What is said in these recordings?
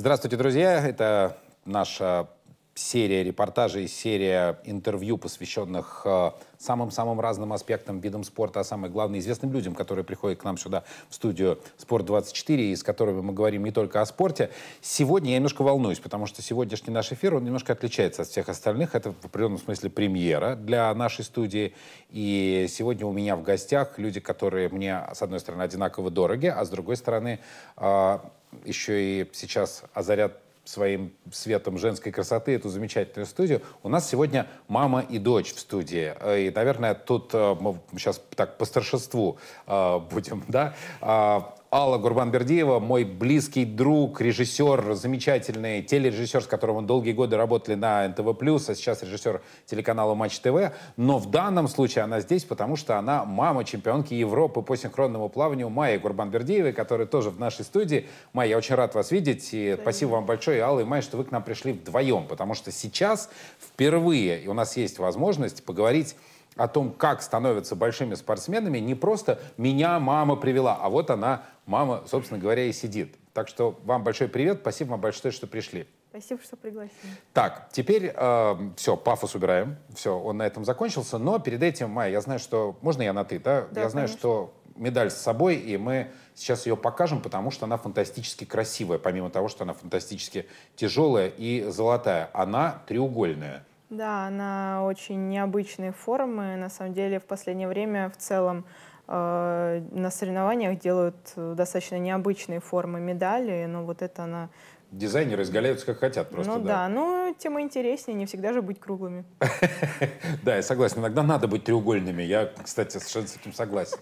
Здравствуйте, друзья. Это наша серия репортажей, серия интервью, посвященных э, самым-самым разным аспектам, видам спорта, а самое главное, известным людям, которые приходят к нам сюда, в студию «Спорт-24», и с которыми мы говорим не только о спорте. Сегодня я немножко волнуюсь, потому что сегодняшний наш эфир, он немножко отличается от всех остальных. Это в определенном смысле премьера для нашей студии. И сегодня у меня в гостях люди, которые мне, с одной стороны, одинаково дороги, а с другой стороны, э, еще и сейчас озарят своим светом женской красоты эту замечательную студию. У нас сегодня мама и дочь в студии. Э, и, наверное, тут э, мы сейчас так по старшеству э, будем, да? А, Алла Гурбанбердиева, мой близкий друг, режиссер, замечательный телережиссер, с которым мы долгие годы работали на НТВ+, а сейчас режиссер телеканала Матч ТВ. Но в данном случае она здесь, потому что она мама чемпионки Европы по синхронному плаванию Майи Гурбанбердиевой, которая тоже в нашей студии. Майя, я очень рад вас видеть. И да. спасибо вам большое, Алла и Майя, что вы к нам пришли вдвоем, потому что сейчас впервые у нас есть возможность поговорить о том, как становятся большими спортсменами, не просто «меня мама привела», а вот она, мама, собственно говоря, и сидит. Так что вам большой привет, спасибо вам большое, что пришли. Спасибо, что пригласили. Так, теперь э, эм, все, пафос убираем. Все, он на этом закончился. Но перед этим, Майя, я знаю, что... Можно я на «ты», да? да я знаю, что медаль с собой, и мы сейчас ее покажем, потому что она фантастически красивая, помимо того, что она фантастически тяжелая и золотая. Она треугольная. Да, она очень необычные формы. На самом деле в последнее время в целом э, на соревнованиях делают э, достаточно необычные формы медали, но вот это она... Дизайнеры изгаляются как хотят просто, Ну да, да но тем интереснее, не всегда же быть круглыми. Да, я согласен, иногда надо быть треугольными. Я, кстати, совершенно с этим согласен.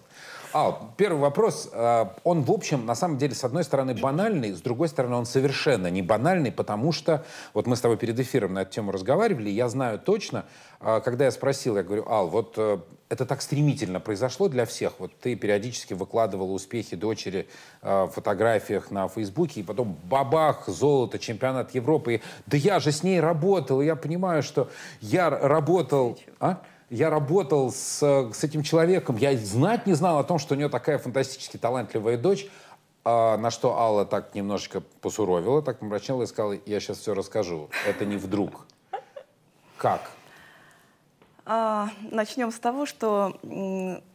А, первый вопрос. А, он, в общем, на самом деле, с одной стороны, банальный, с другой стороны, он совершенно не банальный, потому что, вот мы с тобой перед эфиром на эту тему разговаривали, я знаю точно, а, когда я спросил, я говорю, Ал, вот э, это так стремительно произошло для всех. Вот ты периодически выкладывал успехи дочери а, в фотографиях на Фейсбуке, и потом бабах, золото, чемпионат Европы. И, да я же с ней работал, и я понимаю, что я работал... А? я работал с, э, с этим человеком, я знать не знал о том, что у нее такая фантастически талантливая дочь, а, на что Алла так немножечко посуровила, так помрачнела и сказала, я сейчас все расскажу, это не вдруг. Как? А, начнем с того, что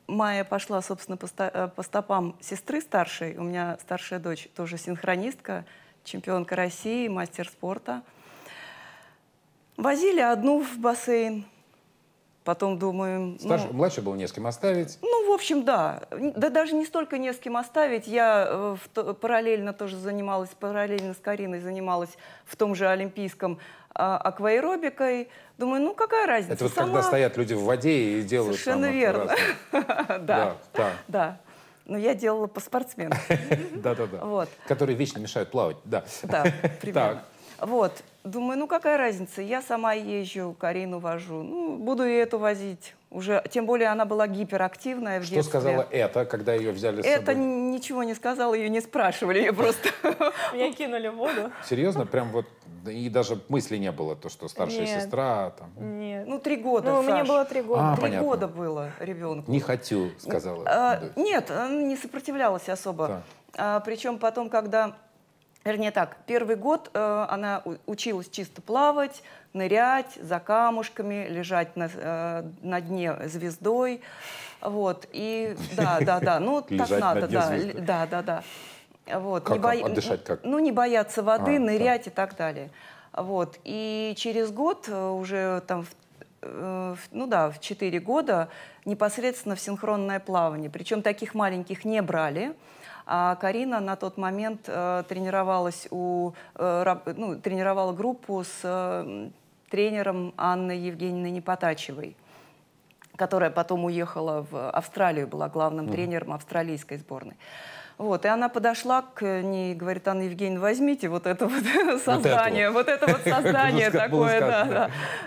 Майя пошла, собственно, по, э, по стопам сестры старшей. У меня старшая дочь тоже синхронистка, чемпионка России, мастер спорта. Возили одну в бассейн, Потом думаем... Старше, ну, младше было не с кем оставить? Ну, в общем, да. Да даже не столько не с кем оставить. Я э, в, параллельно тоже занималась, параллельно с Кариной занималась в том же Олимпийском а, акваэробикой. Думаю, ну какая разница? Это вот Сама... когда стоят люди в воде и делают... Совершенно верно. Да. Да. Но я делала по спортсмену. Да-да-да. Вот. Которые вечно мешают плавать, да. Да, примерно. Вот. Думаю, ну какая разница, я сама езжу, Карину вожу, ну, буду и эту возить. Уже, тем более она была гиперактивная в Что детстве. сказала это, когда ее взяли с Это собой? ничего не сказала, ее не спрашивали, ее просто... Меня кинули в воду. Серьезно? Прям вот и даже мысли не было, то, что старшая Нет. сестра а там... Нет. Ну, три года, Ну, мне было три года. А, три понятно. года было ребенку. Не хочу, сказала. А, нет, не сопротивлялась особо. Да. А, причем потом, когда Вернее так, первый год э, она училась чисто плавать, нырять за камушками, лежать на, э, на дне звездой. Вот, и да, да, да, ну так надо, да, да, да, да. Вот, как, не бо... дышать как? Ну, не бояться а, воды, а, нырять да. и так далее. Вот. И через год, э, уже там в Э, ну да, в 4 года непосредственно в синхронное плавание. Причем таких маленьких не брали. А Карина на тот момент э, тренировалась у, э, ну, тренировала группу с тренером Анной Евгеньевной Непотачевой которая потом уехала в Австралию, была главным mm-hmm. тренером австралийской сборной. Вот, и она подошла к ней и говорит, Анна Евгеньевна, возьмите вот это вот создание, вот это вот создание такое, да,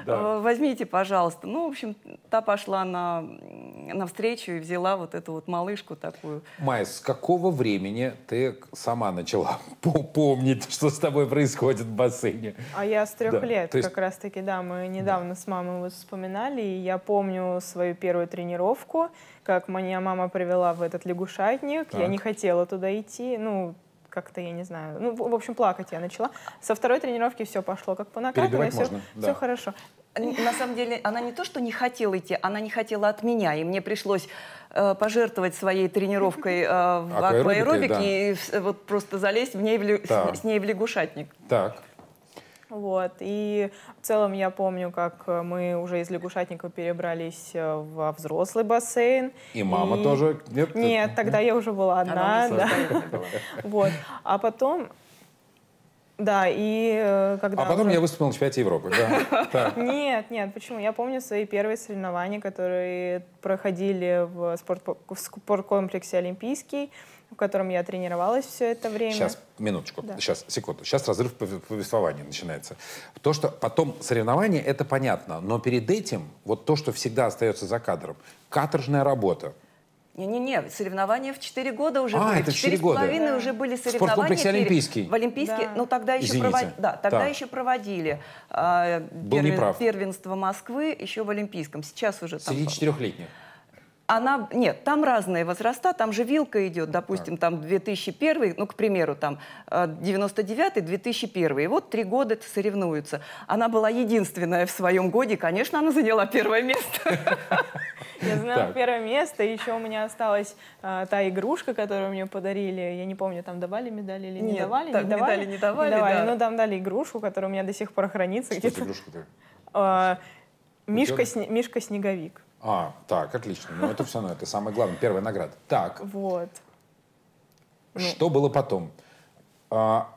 да. Э, возьмите, пожалуйста. Ну, в общем, та пошла на, на встречу и взяла вот эту вот малышку такую. Майя, с какого времени ты сама начала помнить, что с тобой происходит в бассейне? А я с трех лет, как раз-таки, да, мы недавно с мамой вспоминали, и я помню свою первую тренировку, как моя мама привела в этот лягушатник. Так. Я не хотела туда идти. Ну, как-то, я не знаю. Ну, в общем, плакать я начала. Со второй тренировки все пошло как по накатанной. Все, да. все хорошо. На самом деле, она не то, что не хотела идти, она не хотела от меня. И мне пришлось э, пожертвовать своей тренировкой э, в акваэробике, акваэробике да. и вот просто залезть в ней в, так. с, с ней в лягушатник. Так. Вот. И в целом я помню, как э, мы уже из лягушатника перебрались э, во взрослый бассейн. И мама и... тоже? Нет? Нет, э, тогда я уже была одна. Она да. Вот. А потом да, и э, когда... А потом уже... я выступил на чемпионате Европы, да? Нет, нет, почему? Я помню свои первые соревнования, которые проходили в спорткомплексе «Олимпийский», в котором я тренировалась все это время. Сейчас, минуточку, сейчас, секунду. Сейчас разрыв повествования начинается. То, что потом соревнования, это понятно, но перед этим вот то, что всегда остается за кадром, каторжная работа. Не-не-не, соревнования в 4 года уже а, были. это в 4 года. половиной да. уже были соревнования. В спорткомплексе Олимпийский. В Олимпийский, да. ну тогда еще, провод... да, тогда так. еще проводили э, Был первен... первенство Москвы еще в Олимпийском. Сейчас уже там... Среди четырехлетних она... Нет, там разные возраста, там же вилка идет, допустим, там 2001, ну, к примеру, там 99-2001, э, и вот три года соревнуются. Она была единственная в своем годе, конечно, она заняла первое место. Я знаю первое место, еще у меня осталась э, та игрушка, которую мне подарили, я не помню, там давали медали или не давали? не давали не давали, Ну, там дали игрушку, которая у меня до сих пор хранится. Что игрушка-то? А, Мишка-снеговик. А, так, отлично. Ну, это все, ну, это самое главное, первая награда. Так. Вот. Ну. Что было потом? А,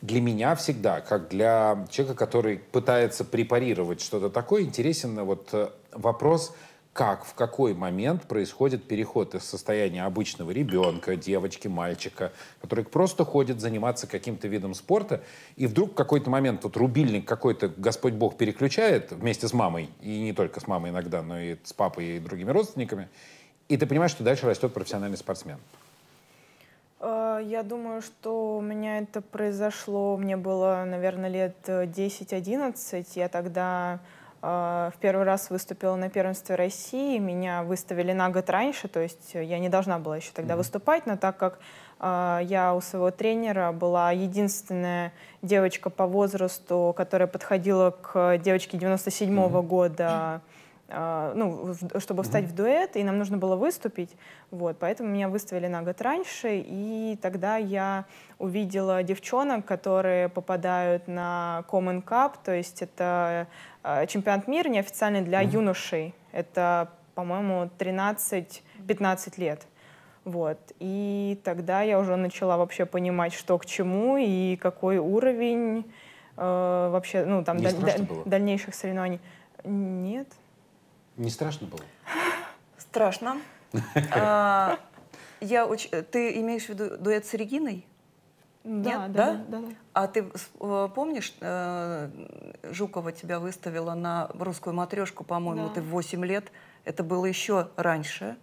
для меня всегда, как для человека, который пытается препарировать что-то такое, интересен вот э, вопрос, как, в какой момент происходит переход из состояния обычного ребенка, девочки, мальчика, который просто ходит заниматься каким-то видом спорта, и вдруг в какой-то момент тут рубильник какой-то Господь Бог переключает вместе с мамой, и не только с мамой иногда, но и с папой и другими родственниками, и ты понимаешь, что дальше растет профессиональный спортсмен. Э, я думаю, что у меня это произошло, мне было, наверное, лет 10-11, э, я тогда Э, в первый раз выступила на первенстве России. Меня выставили на год раньше, то есть я не должна была еще тогда mm-hmm. выступать, но так как э, я у своего тренера была единственная девочка по возрасту, которая подходила к девочке 97 mm-hmm. года, э, ну, в, чтобы встать mm-hmm. в дуэт, и нам нужно было выступить. Вот, поэтому меня выставили на год раньше, и тогда я увидела девчонок, которые попадают на Common Cup, то есть это Э, чемпионат мира неофициальный для mm-hmm. юношей. Это, по-моему, 13-15 лет. Вот. И тогда я уже начала вообще понимать, что к чему и какой уровень э, вообще, ну, там, даль- даль- дальнейших соревнований. Нет. Не страшно было? Страшно. А, я очень... Ты имеешь в виду дуэт с Региной? Да, Нет? Да, да? Да, да. А ты э, помнишь, э, Жукова тебя выставила на русскую матрешку, по-моему, да. ты в 8 лет. Это было еще раньше.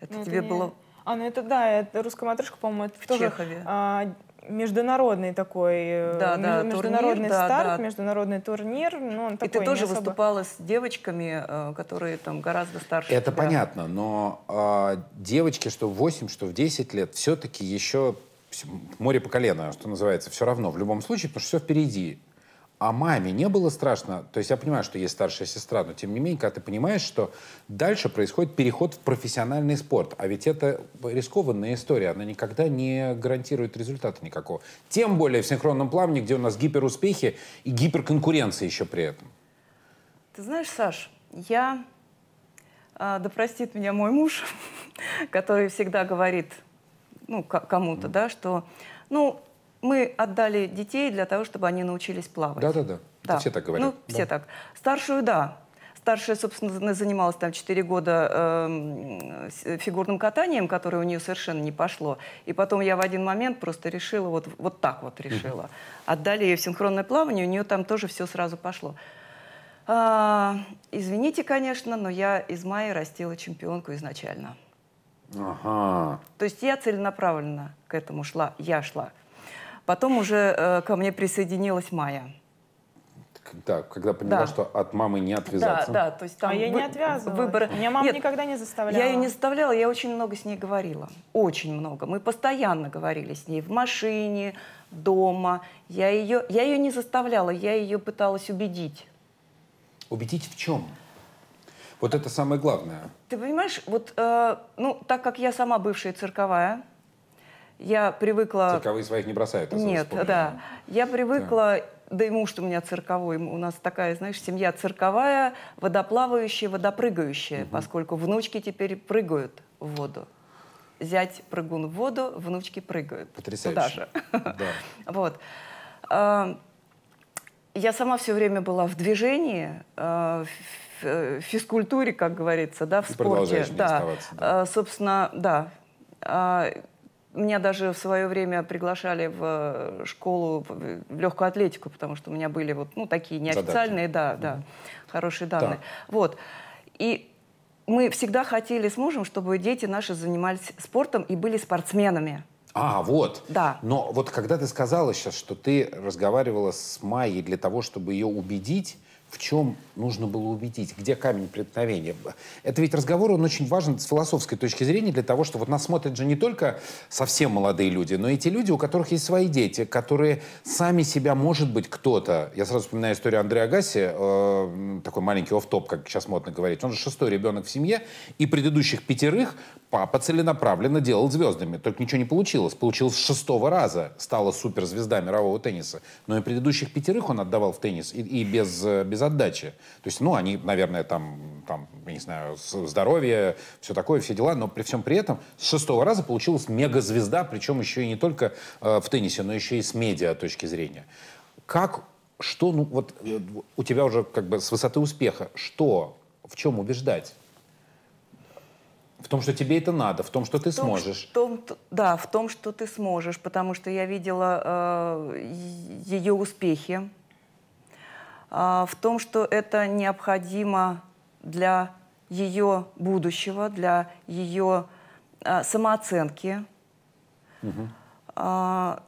Это Но тебе не... было... А, ну это да, это русская матрешка, по-моему, это в тоже... Чехове. А, международный такой э, да, да, международный турнир, старт, да, да. международный турнир. Но он такой и ты тоже особо... выступала с девочками, которые там гораздо старше. Это тебя. понятно, но э, девочки, что в 8, что в 10 лет, все-таки еще море по колено, что называется, все равно, в любом случае, потому что все впереди. А маме не было страшно, то есть я понимаю, что есть старшая сестра, но тем не менее, когда ты понимаешь, что дальше происходит переход в профессиональный спорт, а ведь это рискованная история, она никогда не гарантирует результата никакого. Тем более в синхронном плавании, где у нас гиперуспехи и гиперконкуренция еще при этом. Ты знаешь, Саш, я... А, да простит меня мой муж, который всегда говорит, ну, кому-то, да, что, ну, мы отдали детей для того, чтобы они научились плавать. Да-да-да, да. все так говорят. Ну, да. все так. Старшую, да. Старшая, собственно, занималась там 4 года э, фигурным катанием, которое у нее совершенно не пошло. И потом я в один момент просто решила, вот, вот так вот решила. Отдали ей в синхронное плавание, у нее там тоже все сразу пошло. А, извините, конечно, но я из мая растила чемпионку изначально. Ага. То есть я целенаправленно к этому шла, я шла. Потом уже э, ко мне присоединилась Майя. Да, когда поняла, да. что от мамы не отвязаться. Да, да, то есть там а я не отвязывалась. Выбор... Меня мама Нет, никогда не заставляла. Я ее не заставляла, я очень много с ней говорила. Очень много. Мы постоянно говорили с ней в машине, дома. Я ее, я ее не заставляла, я ее пыталась убедить. Убедить в чем? Вот это самое главное. Ты понимаешь, вот, э, ну, так как я сама бывшая цирковая, я привыкла... Цирковые своих не бросают. Нет, да. Я привыкла, да. да и муж у меня цирковой, у нас такая, знаешь, семья цирковая, водоплавающая, водопрыгающая, угу. поскольку внучки теперь прыгают в воду. Зять прыгун в воду, внучки прыгают. Потрясающе. Туда же. Да. Вот. Э, я сама все время была в движении, э, Э, физкультуре, как говорится, да, в Ты спорте. Да. да. Э, собственно, да. А, меня даже в свое время приглашали в э, школу в легкую атлетику, потому что у меня были вот ну, такие неофициальные, Задатки. да, да, хорошие данные. Да. Вот. И мы всегда хотели с мужем, чтобы дети наши занимались спортом и были спортсменами. А, вот. Да. Но вот когда ты сказала сейчас, что ты разговаривала с Майей для того, чтобы ее убедить, в чем нужно было убедить, где камень преткновения. Это ведь разговор, он очень важен с философской точки зрения для того, что вот нас смотрят же не только совсем молодые люди, но и те люди, у которых есть свои дети, которые сами себя, может быть, кто-то... Я сразу вспоминаю историю Андрея Агаси, э, такой маленький оф-топ, как сейчас модно говорить. Он же шестой ребенок в семье, и предыдущих пятерых папа целенаправленно делал звездами. Только ничего не получилось. Получилось с шестого раза. Стала суперзвезда мирового тенниса. Но и предыдущих пятерых он отдавал в теннис, и, и без, э, без задачи. То есть, ну, они, наверное, там, там я не знаю, здоровье, все такое, все дела, но при всем при этом с шестого раза получилась мегазвезда, причем еще и не только э, в теннисе, но еще и с медиа точки зрения. Как, что, ну, вот э, у тебя уже как бы с высоты успеха, что, в чем убеждать? В том, что тебе это надо, в том, что ты в том, сможешь. В том, да, в том, что ты сможешь, потому что я видела э, ее успехи, а, в том, что это необходимо для ее будущего, для ее а, самооценки. Угу. А,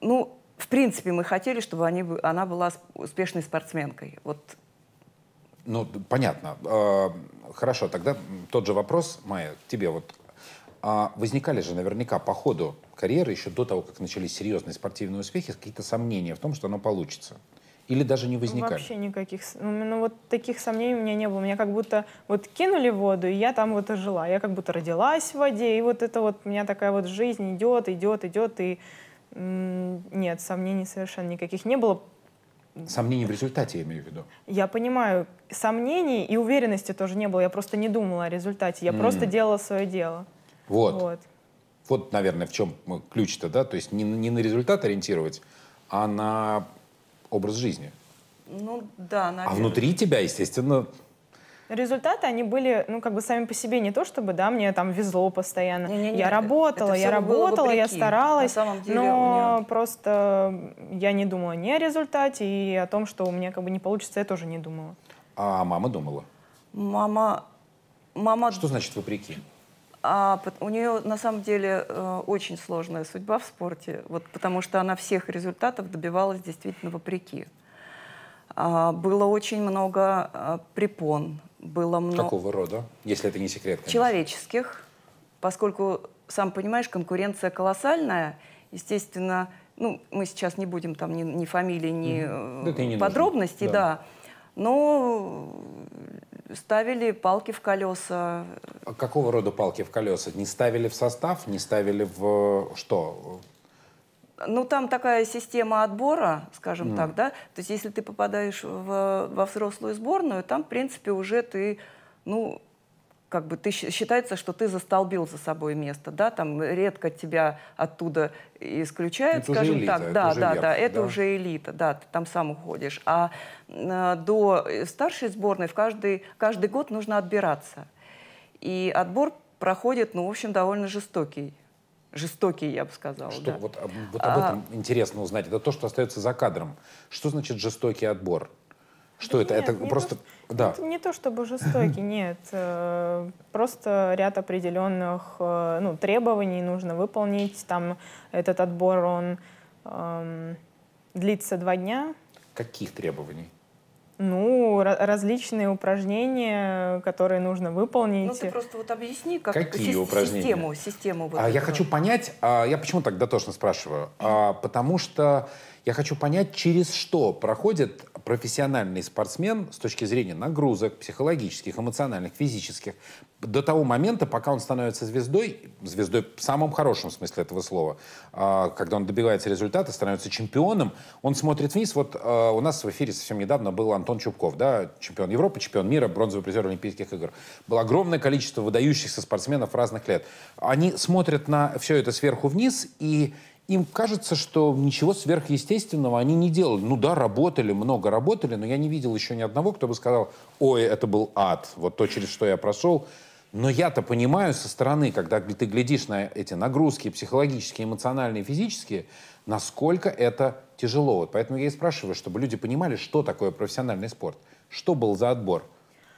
ну, в принципе, мы хотели, чтобы они, она была успешной спортсменкой. Вот. Ну, понятно. А, хорошо, тогда тот же вопрос, Майя, тебе вот. Возникали же наверняка по ходу карьеры, еще до того, как начались серьезные спортивные успехи, какие-то сомнения в том, что оно получится. Или даже не возникали? Вообще никаких. Ну, ну, вот таких сомнений у меня не было. Меня как будто вот кинули в воду, и я там вот и жила. Я как будто родилась в воде, и вот это вот у меня такая вот жизнь идет, идет, идет, и нет, сомнений совершенно никаких не было. Сомнений в результате, я имею в виду. Я понимаю, сомнений и уверенности тоже не было. Я просто не думала о результате. Я mm. просто делала свое дело. Вот. вот. Вот, наверное, в чем ключ-то, да? То есть не, не на результат ориентировать, а на образ жизни. Ну да, наверное. А внутри тебя, естественно, Результаты, они были, ну, как бы сами по себе, не то чтобы, да, мне там везло постоянно. Не, не, не, я работала, я работала, я старалась, деле, но меня... просто я не думала ни о результате, и о том, что у меня как бы не получится, я тоже не думала. А мама думала? Мама... мама... Что значит «вопреки»? А у нее на самом деле э, очень сложная судьба в спорте, вот, потому что она всех результатов добивалась действительно вопреки. А, было очень много э, препон. Было много... Какого рода, если это не секрет? Конечно. Человеческих, поскольку, сам понимаешь, конкуренция колоссальная. Естественно, ну, мы сейчас не будем там ни, ни фамилии, ни mm. подробностей, да. да. Но ставили палки в колеса. А какого рода палки в колеса? Не ставили в состав, не ставили в что? Ну, там такая система отбора, скажем mm. так, да. То есть, если ты попадаешь в, во взрослую сборную, там, в принципе, уже ты, ну, как бы ты считается, что ты застолбил за собой место, да, там редко тебя оттуда исключают, это скажем элита, так, это да, да, верх, да, это да. уже элита, да, ты там сам уходишь, а, а э, до старшей сборной в каждый каждый год нужно отбираться, и отбор проходит, ну в общем, довольно жестокий жестокий, я бы сказала. Что, да. вот, вот об а этом а, интересно узнать. Это то, что остается за кадром. Что значит жестокий отбор? Что нет, это? Это не просто... То, да. Это не то чтобы жестокий, нет. Э, просто ряд определенных э, ну, требований нужно выполнить. Там этот отбор, он эм, длится два дня. Каких требований? Ну, различные упражнения, которые нужно выполнить. Ну, ты просто вот объясни, как Какие си- упражнения? систему. систему вот а, я хочу понять, а, я почему так дотошно спрашиваю? А, потому что я хочу понять, через что проходит профессиональный спортсмен с точки зрения нагрузок, психологических, эмоциональных, физических, до того момента, пока он становится звездой, звездой в самом хорошем смысле этого слова, а, когда он добивается результата, становится чемпионом, он смотрит вниз. Вот а, у нас в эфире совсем недавно был Антон Чубков, да, чемпион Европы, чемпион мира, бронзовый призер Олимпийских игр. Было огромное количество выдающихся спортсменов разных лет. Они смотрят на все это сверху вниз и им кажется, что ничего сверхъестественного они не делали. Ну да, работали, много работали, но я не видел еще ни одного, кто бы сказал, ой, это был ад, вот то, через что я прошел. Но я-то понимаю со стороны, когда ты глядишь на эти нагрузки психологические, эмоциональные, физические, насколько это тяжело. Вот поэтому я и спрашиваю, чтобы люди понимали, что такое профессиональный спорт, что был за отбор,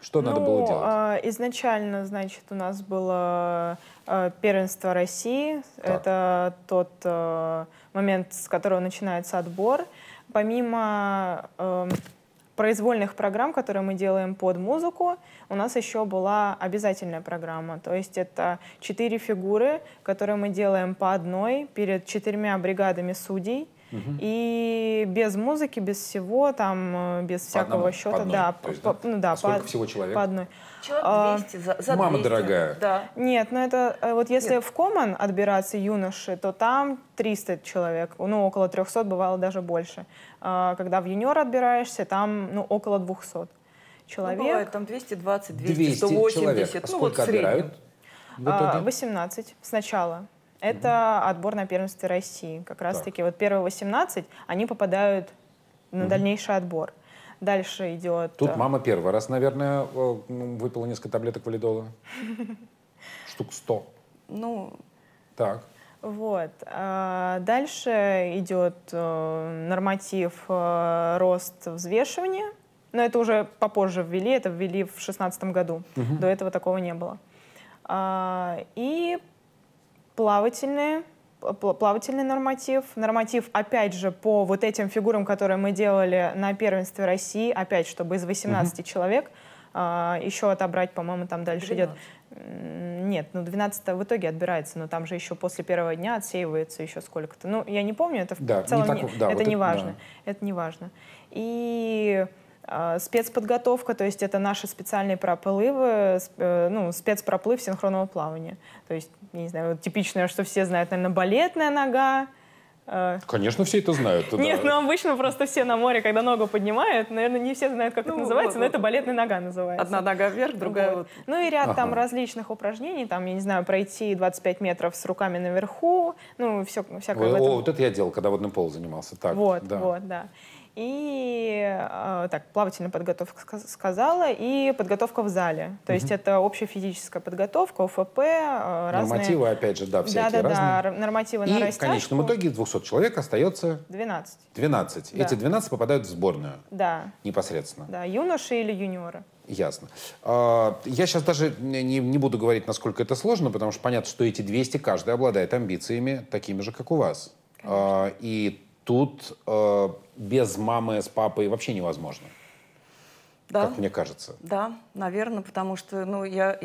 что ну, надо было ну, делать. А, изначально, значит, у нас было Э, первенство России. Так. Это тот э, момент, с которого начинается отбор. Помимо э, произвольных программ, которые мы делаем под музыку, у нас еще была обязательная программа. То есть это четыре фигуры, которые мы делаем по одной перед четырьмя бригадами судей. Угу. И без музыки, без всего, там, э, без по всякого одному, счета, по одной. да, по, по, ну да, по, всего человек? по одной. Человек а, 200 за, за Мама 200. дорогая. Да. Нет, ну это э, вот если Нет. в Коман отбираться юноши, то там 300 человек, ну около 300, бывало даже больше. А, когда в юниор отбираешься, там ну около 200 ну, человек. Ну, бывает, там 220, 200, 200 180. Человек. Ну, а ну, сколько вот отбирают? В а, итоге? 18 сначала. Это угу. отбор на первенстве России. Как раз-таки вот первые 18, они попадают на угу. дальнейший отбор. Дальше идет... Тут э, мама первый раз, наверное, э, ну, выпила несколько таблеток валидола. Штук сто. Ну... Так. Вот. А дальше идет э, норматив рост взвешивания. Но это уже попозже ввели, это ввели в шестнадцатом году. Угу. До этого такого не было. А, и плавательные плавательный норматив, норматив, опять же, по вот этим фигурам, которые мы делали на первенстве России, опять, чтобы из 18 угу. человек а, еще отобрать, по-моему, там дальше 12. идет. Нет, ну 12 в итоге отбирается, но там же еще после первого дня отсеивается еще сколько-то. Ну, я не помню, это в да, целом не, таков, не, да, это вот не это, важно. Да. Это не важно. И а, спецподготовка, то есть это наши специальные проплывы, э, ну, спецпроплыв синхронного плавания. То есть, не знаю, вот типичное, что все знают, наверное, балетная нога. Э. Конечно, все это знают. Нет, да. Ну, но обычно просто все на море, когда ногу поднимают, наверное, не все знают, как это ну, называется, но это балетная нога называется. Одна нога вверх, другая вот. Ну и ряд там различных упражнений, там, я не знаю, пройти 25 метров с руками наверху, ну, все, всякое. О, вот это я делал, когда водным полом занимался. Так, вот, вот, да и а, так, плавательная подготовка сказала, и подготовка в зале. То угу. есть это общая физическая подготовка, ОФП, а, разные... Нормативы, опять же, да, всякие да, да, разные. Да, нормативы и на растяжку. в конечном итоге 200 человек остается... 12. 12. Да. Эти 12 попадают в сборную. Да. Непосредственно. Да, юноши или юниоры. Ясно. А, я сейчас даже не, не буду говорить, насколько это сложно, потому что понятно, что эти 200 каждый обладает амбициями такими же, как у вас. Конечно. И тут без мамы с папой вообще невозможно. Да. Как мне кажется. Да, наверное, потому что, ну, я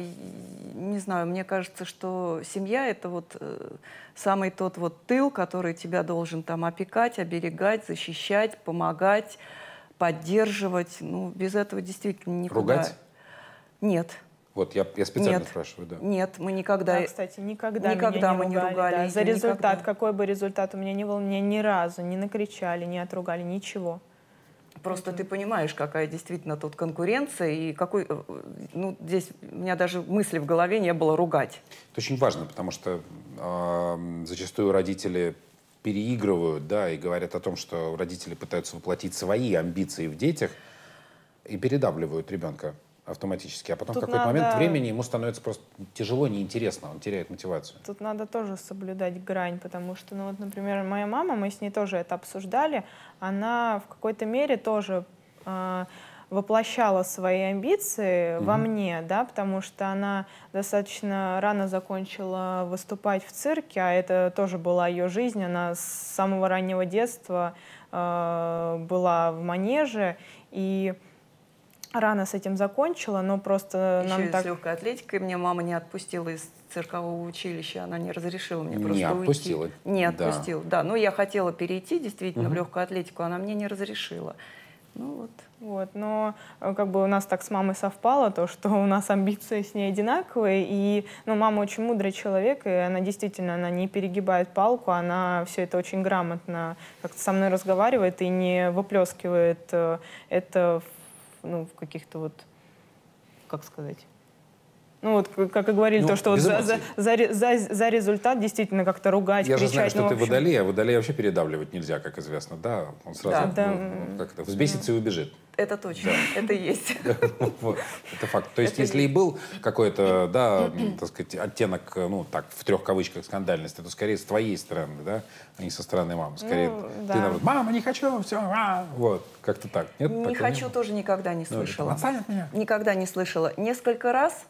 не знаю, мне кажется, что семья — это вот э, самый тот вот тыл, который тебя должен там опекать, оберегать, защищать, помогать, поддерживать. Ну, без этого действительно никуда. Ругать? Нет. Вот, я, я специально нет, спрашиваю, да. Нет, мы никогда... Да, кстати, никогда, никогда меня не мы ругали. Не ругали да. За результат, никогда. какой бы результат у меня ни был, меня ни разу не накричали, не отругали, ничего. Просто mm-hmm. ты понимаешь, какая действительно тут конкуренция и какой... Э, ну, здесь у меня даже мысли в голове не было ругать. Это очень важно, потому что э, зачастую родители переигрывают, да, и говорят о том, что родители пытаются воплотить свои амбиции в детях и передавливают ребенка автоматически, а потом Тут в какой-то надо... момент времени ему становится просто тяжело, неинтересно, он теряет мотивацию. Тут надо тоже соблюдать грань, потому что, ну вот, например, моя мама, мы с ней тоже это обсуждали, она в какой-то мере тоже э, воплощала свои амбиции mm-hmm. во мне, да, потому что она достаточно рано закончила выступать в цирке, а это тоже была ее жизнь, она с самого раннего детства э, была в манеже, и рано с этим закончила, но просто Еще нам и так... с легкой атлетикой меня мама не отпустила из циркового училища, она не разрешила мне не просто отпустила. уйти. Не отпустила. Да. да, ну, но я хотела перейти действительно угу. в легкую атлетику, она мне не разрешила. Ну вот. Вот, но э, как бы у нас так с мамой совпало то, что у нас амбиции с ней одинаковые, и, ну, мама очень мудрый человек, и она действительно, она не перегибает палку, она все это очень грамотно как-то со мной разговаривает и не выплескивает э, это в ну, в каких-то вот, как сказать, ну вот, как и говорили, ну, то, что вот за, за, за, за, за результат действительно как-то ругать, Я кричать. Я же знаю, ну, что ну, ты общем... водолей, а водолей вообще передавливать нельзя, как известно, да? Он сразу да, ну, да. Ну, как это, взбесится да. и убежит. Это точно, да. это есть. Ну, это факт. То есть, если и был какой-то, да, так сказать, оттенок, ну, так, в трех кавычках скандальности, то скорее с твоей стороны, да, а не со стороны мамы. Скорее, ты наоборот, мама, не хочу, все, а, вот, как-то так. Не хочу тоже никогда не слышала. Никогда не слышала. Несколько раз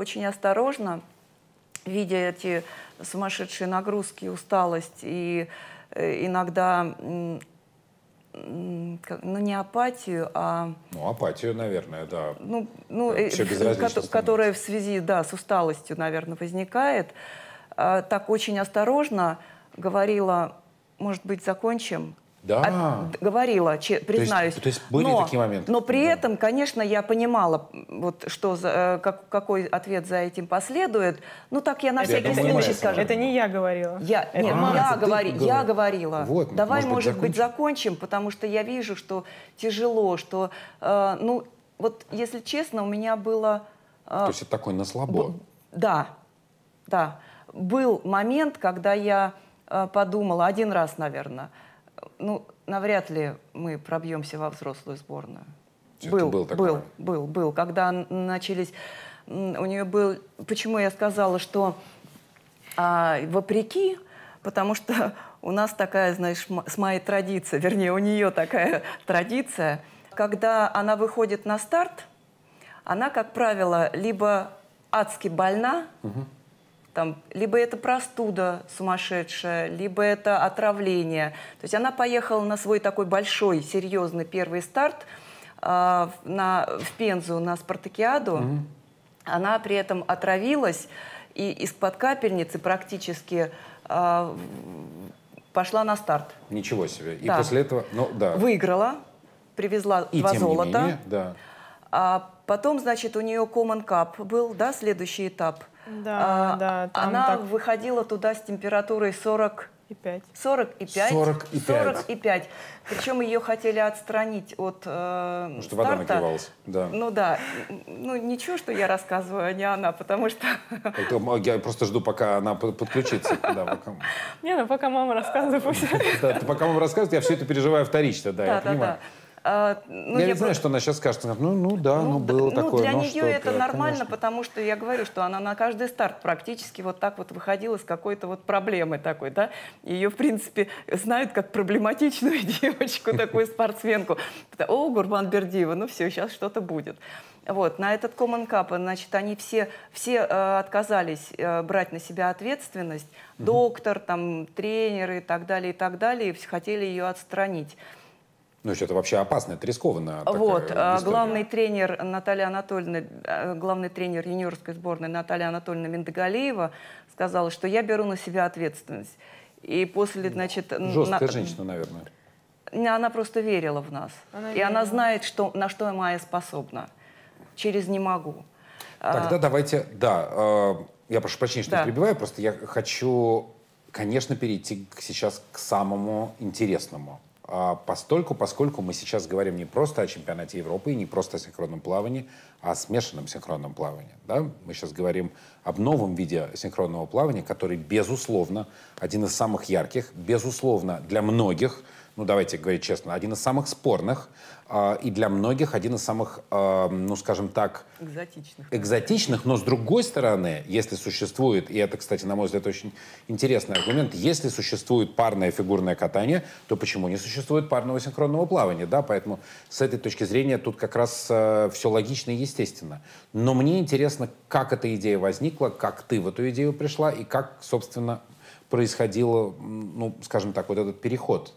очень осторожно, видя эти сумасшедшие нагрузки, усталость и э, иногда ну, не апатию, а... Ну, апатию, наверное, да. Ну, ну э, ко которая в связи, да, с усталостью, наверное, возникает. А, так очень осторожно говорила, может быть, закончим, да. От, говорила, че, признаюсь. То есть, то есть были но, такие моменты. Но при да. этом, конечно, я понимала, вот что за, э, как, какой ответ за этим последует. Ну так я на это всякий случай скажу. Это не я говорила. Я, это нет, а, я, говори, говорила. я говорила. Вот, Давай, может, быть, закончим? потому что я вижу, что тяжело, что, э, ну, вот если честно, у меня было. Э, то есть это такой на слабо. Да, да. Был момент, когда я э, подумала один раз, наверное ну, навряд ли мы пробьемся во взрослую сборную. Был, был, такой. был, был, был. Когда начались, у нее был, почему я сказала, что а, вопреки, потому что у нас такая, знаешь, с моей традиция, вернее, у нее такая традиция, когда она выходит на старт, она, как правило, либо адски больна, угу там, либо это простуда сумасшедшая, либо это отравление. То есть она поехала на свой такой большой, серьезный первый старт э, на, в Пензу на спартакиаду. Mm-hmm. Она при этом отравилась и из-под капельницы практически э, пошла на старт. Ничего себе. И да. после этого, ну да. Выиграла, привезла и, два золота. Менее, да. А потом, значит, у нее Common Cup был, да, следующий этап. Да, а, да. Она так... выходила туда с температурой 40 и 5. 40 и 5. 40 и 5. Причем ее хотели отстранить от э, ну, что старта. вода нагревалась. Да. Ну да. Ну ничего, что я рассказываю, а не она, потому что... Это, я просто жду, пока она подключится. Да, пока... Не, ну пока мама рассказывает. Да, пока мама рассказывает, я все это переживаю вторично, да, я понимаю. А, ну, я, я не просто... знаю, что она сейчас скажет. Ну, ну да, ну, ну было ну, такое. Для ну, нее это, это нормально, потому что я говорю, что она на каждый старт практически вот так вот выходила с какой-то вот проблемой такой, да. Ее, в принципе, знают как проблематичную девочку, такую спортсменку. О, Гурбан Бердиева, ну все, сейчас что-то будет. Вот, на этот Common Cup, значит, они все, все э, отказались э, брать на себя ответственность. Доктор, там, тренеры и так далее, и так далее, и хотели ее отстранить. Ну, это вообще опасно, это рискованно. Вот, а, история. главный тренер Наталья Анатольевна, главный тренер юниорской сборной Наталья Анатольевна Миндагалеева сказала, что я беру на себя ответственность. И после, ну, значит... Жесткая на... женщина, наверное. Она просто верила в нас. Она и она знает, что, на что я способна. Через «не могу». А Тогда а... давайте... Да, а, я прошу прощения, что да. перебиваю, просто я хочу, конечно, перейти сейчас к самому интересному а постольку, поскольку мы сейчас говорим не просто о чемпионате Европы и не просто о синхронном плавании, а о смешанном синхронном плавании. Да? Мы сейчас говорим об новом виде синхронного плавания, который, безусловно, один из самых ярких, безусловно, для многих – ну давайте говорить честно, один из самых спорных э, и для многих один из самых, э, ну скажем так, экзотичных. экзотичных. Но с другой стороны, если существует, и это, кстати, на мой взгляд, очень интересный аргумент, если существует парное фигурное катание, то почему не существует парного синхронного плавания? Да, поэтому с этой точки зрения тут как раз э, а, все логично и естественно. Но мне интересно, как эта идея возникла, как ты в эту идею пришла и как, собственно, происходило, ну, скажем так, вот этот переход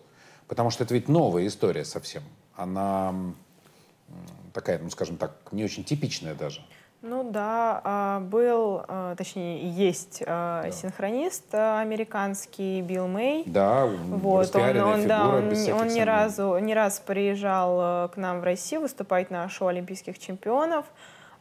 Потому что это ведь новая история совсем. Она такая, ну скажем так, не очень типичная даже. Ну да, а, был, а, точнее, есть а, да. синхронист американский Билл Мэй. Да, вот, он, он, да, он, он сомнений. не, разу, не раз приезжал э, к нам в Россию выступать на шоу Олимпийских чемпионов.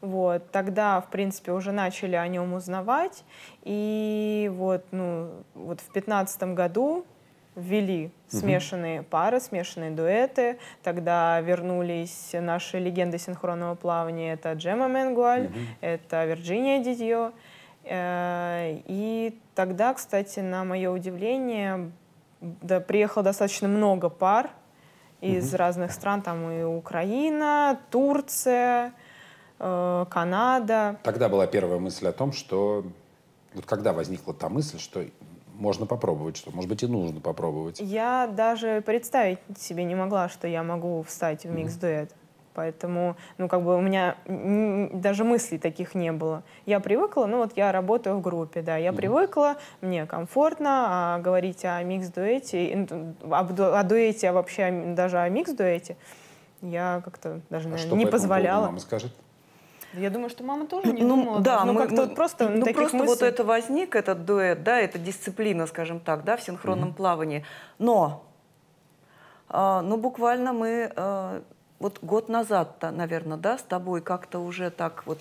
Вот, тогда, в принципе, уже начали о нем узнавать. И вот, ну, вот в 2015 году ввели смешанные угу. пары, смешанные дуэты. Тогда вернулись наши легенды синхронного плавания. Это Джема Менгуаль, угу. это Вирджиния Дидьо. Э, и тогда, кстати, на мое удивление, да, приехало достаточно много пар из угу. разных стран. Там и Украина, Турция, э, Канада. Тогда была первая мысль о том, что... Вот когда возникла та мысль, что можно попробовать, что, может быть, и нужно попробовать. Я даже представить себе не могла, что я могу встать в микс-дуэт. Mm-hmm. Поэтому, ну, как бы у меня даже мыслей таких не было. Я привыкла, ну, вот я работаю в группе, да, я mm-hmm. привыкла, мне комфортно а говорить о микс-дуэте, ну, об, о дуэте, а вообще даже о микс-дуэте. Я как-то даже, а что не по позволяла. Мама скажет? Я думаю, что мама тоже не ну, думала. Да, ну, мы, как-то мы, ну, вот просто ну, таких просто мыслей... вот это возник, этот дуэт, да, это дисциплина, скажем так, да, в синхронном mm-hmm. плавании. Но, э, ну, буквально мы э, вот год назад, наверное, да, с тобой как-то уже так вот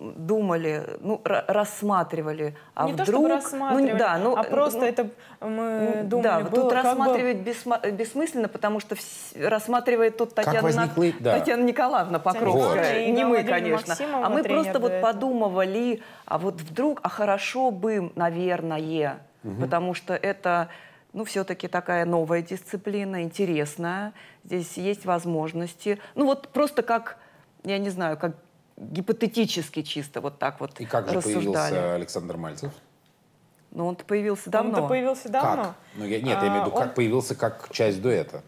думали, ну, рассматривали, а не вдруг... Не то, чтобы ну, да, ну, а просто ну, это мы ну, думали, Да, было, тут рассматривать бы... бессмысленно, потому что вс... рассматривает тут Татьяна, возникли, Нак... да. Татьяна Николаевна Покровская, вот. не мы, конечно. Максимова а мы просто вот подумывали, а вот вдруг, а хорошо бы, наверное, угу. потому что это ну, все-таки такая новая дисциплина, интересная. Здесь есть возможности. Ну, вот просто как, я не знаю, как гипотетически чисто вот так вот И как же рассуждали. появился Александр Мальцев? Ну, он-то появился давно. Ну, он-то появился давно. Как? Ну, я, нет, я имею в виду, а, как он... появился как часть дуэта?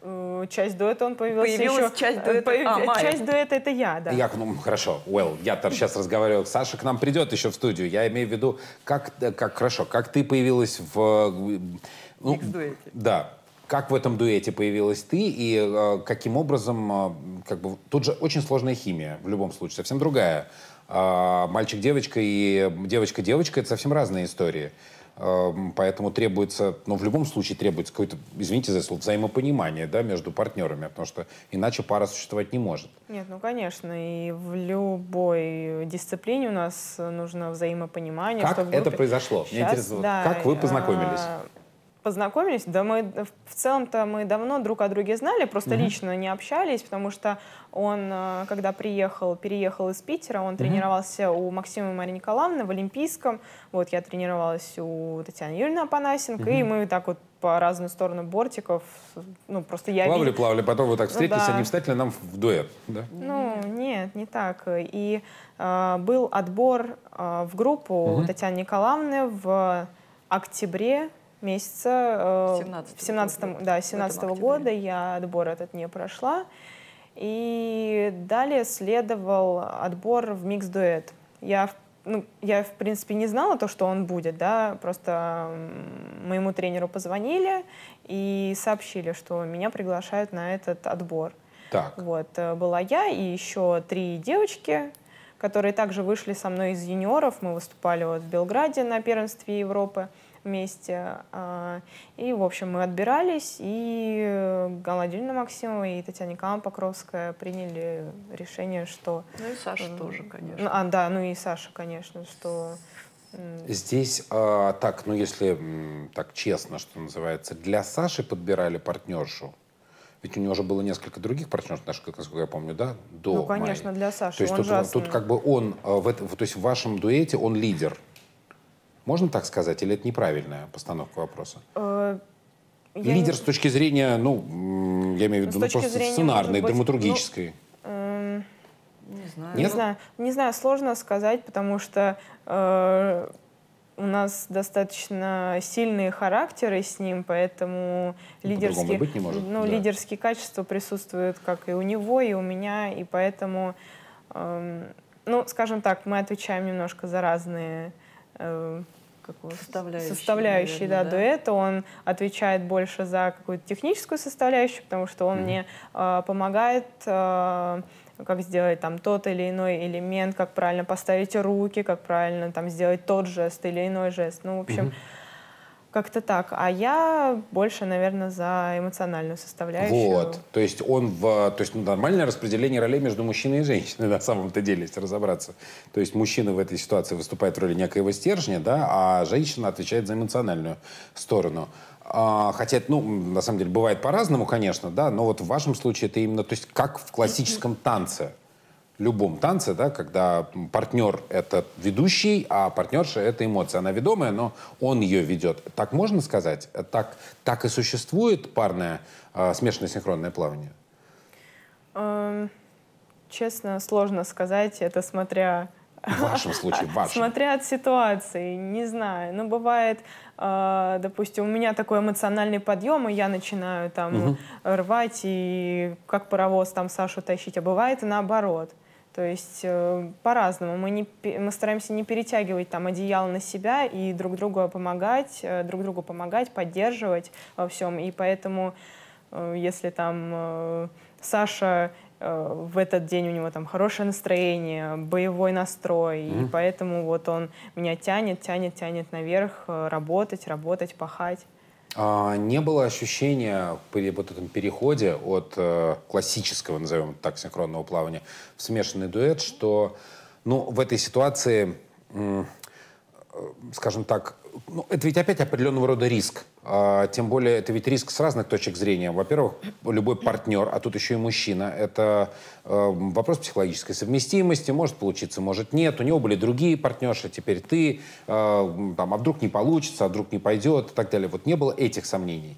Э, часть дуэта он появился Появилась еще... часть э, дуэта. Появ... А, Майя. часть дуэта это я, да. Я, ну, хорошо, well, я там сейчас разговариваю. Саша к нам придет еще в студию. Я имею в виду, как, э, как хорошо, как ты появилась в... Ну, Да. Как в этом дуэте появилась ты и э, каким образом, э, как бы, тут же очень сложная химия в любом случае, совсем другая. Э, мальчик-девочка и девочка-девочка — это совсем разные истории. Э, поэтому требуется, ну, в любом случае требуется какое-то, извините за слово, взаимопонимание, да, между партнерами, потому что иначе пара существовать не может. Нет, ну, конечно, и в любой дисциплине у нас нужно взаимопонимание. Как группе... это произошло? Сейчас, Мне интересно, да, как вы э, познакомились? познакомились. Да мы в целом-то мы давно друг о друге знали, просто угу. лично не общались, потому что он, э, когда приехал, переехал из Питера, он угу. тренировался у Максима и Марии Николаевны в Олимпийском. Вот я тренировалась у Татьяны Юрьевны Апанасенко, угу. и мы так вот по разную сторону бортиков. Ну, просто я... Плавали, вид... плавали, потом вы так встретились, да. они встали нам в дуэт, да? Ну, нет, не так. И э, был отбор э, в группу угу. Татьяны Николаевны в октябре месяца. Э, в 17, да, 17 года я отбор этот не прошла. И далее следовал отбор в микс-дуэт. Я, ну, я, в принципе, не знала то, что он будет, да, просто моему тренеру позвонили и сообщили, что меня приглашают на этот отбор. Так. Вот, э, была я и еще три девочки, которые также вышли со мной из юниоров. Мы выступали вот в Белграде на первенстве Европы вместе. А, и, в общем, мы отбирались, и э, Галадильна Максимова и Татьяна Николаевна Покровская приняли решение, что... Ну и Саша э, тоже, конечно. А, да, ну и Саша, конечно, что... Здесь э, так, ну если так честно, что называется, для Саши подбирали партнершу. Ведь у него уже было несколько других партнерш насколько я помню, да? До ну, конечно, Майи. для Саши. То есть он тут, тут как бы он, а, в это, то есть в вашем дуэте он лидер. Можно так сказать, или это неправильная постановка вопроса? Э, я Лидер не... с точки зрения, ну, я имею в виду, ну, просто зрения, сценарной, быть, ну, драматургической. Ну, э, не знаю. Нет? Не знаю. Не знаю, сложно сказать, потому что э, у нас достаточно сильные характеры с ним, поэтому ну, лидерские, по может, ну, да. лидерские качества присутствуют как и у него, и у меня, и поэтому, э, ну, скажем так, мы отвечаем немножко за разные э, составляющей, составляющей наверное, да, да, дуэта. Он отвечает больше за какую-то техническую составляющую, потому что он mm мне э, помогает, э, как сделать там тот или иной элемент, как правильно поставить руки, как правильно там сделать тот жест или иной жест. Ну, в общем, mm-hmm как-то так. А я больше, наверное, за эмоциональную составляющую. Вот. То есть он в... То есть ну, нормальное распределение ролей между мужчиной и женщиной на самом-то деле, если разобраться. То есть мужчина в этой ситуации выступает в роли некоего стержня, да, а женщина отвечает за эмоциональную сторону. А, хотя, ну, на самом деле, бывает по-разному, конечно, да, но вот в вашем случае это именно... То есть как в классическом танце любом танце, да, когда партнер — это ведущий, а партнерша — это эмоция. Она ведомая, но он ее ведет. Так можно сказать? Так, так и существует парное э, смешанное синхронное плавание? Эм, честно, сложно сказать. Это смотря... В вашем случае, в вашем. Смотря от ситуации, не знаю. Но ну, бывает, э, допустим, у меня такой эмоциональный подъем, и я начинаю там угу. рвать и как паровоз там Сашу тащить. А бывает и наоборот. То есть э, по-разному. Мы, не, мы стараемся не перетягивать там одеяло на себя и друг другу помогать, э, друг другу помогать, поддерживать во всем. И поэтому, э, если там Саша в этот день у него там хорошее настроение, боевой настрой, mm. и поэтому вот он меня тянет, тянет, тянет наверх, работать, работать, пахать. А, не было ощущения при вот этом переходе от э, классического, назовем так, синхронного плавания в смешанный дуэт, что ну, в этой ситуации, э, скажем так, ну, это ведь опять определенного рода риск. А, тем более, это ведь риск с разных точек зрения. Во-первых, любой партнер, а тут еще и мужчина, это э, вопрос психологической совместимости. Может получиться, может нет. У него были другие партнерши, теперь ты. Э, там, а вдруг не получится, а вдруг не пойдет и так далее. Вот не было этих сомнений?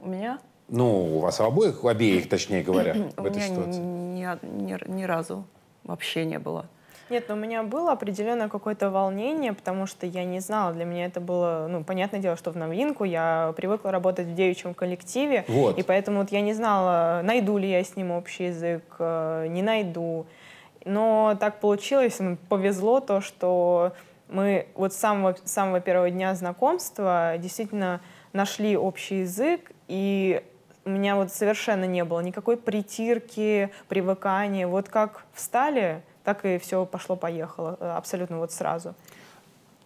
У меня? Ну, у вас обоих, у обеих, точнее говоря, в этой ситуации. У меня ни, ни, ни разу вообще не было. Нет, но у меня было определенное какое-то волнение, потому что я не знала, для меня это было, ну, понятное дело, что в новинку, я привыкла работать в девичьем коллективе, вот. и поэтому вот я не знала, найду ли я с ним общий язык, э, не найду. Но так получилось, повезло то, что мы вот с самого, самого первого дня знакомства действительно нашли общий язык, и у меня вот совершенно не было никакой притирки, привыкания. Вот как встали, так и все пошло-поехало э, абсолютно вот сразу.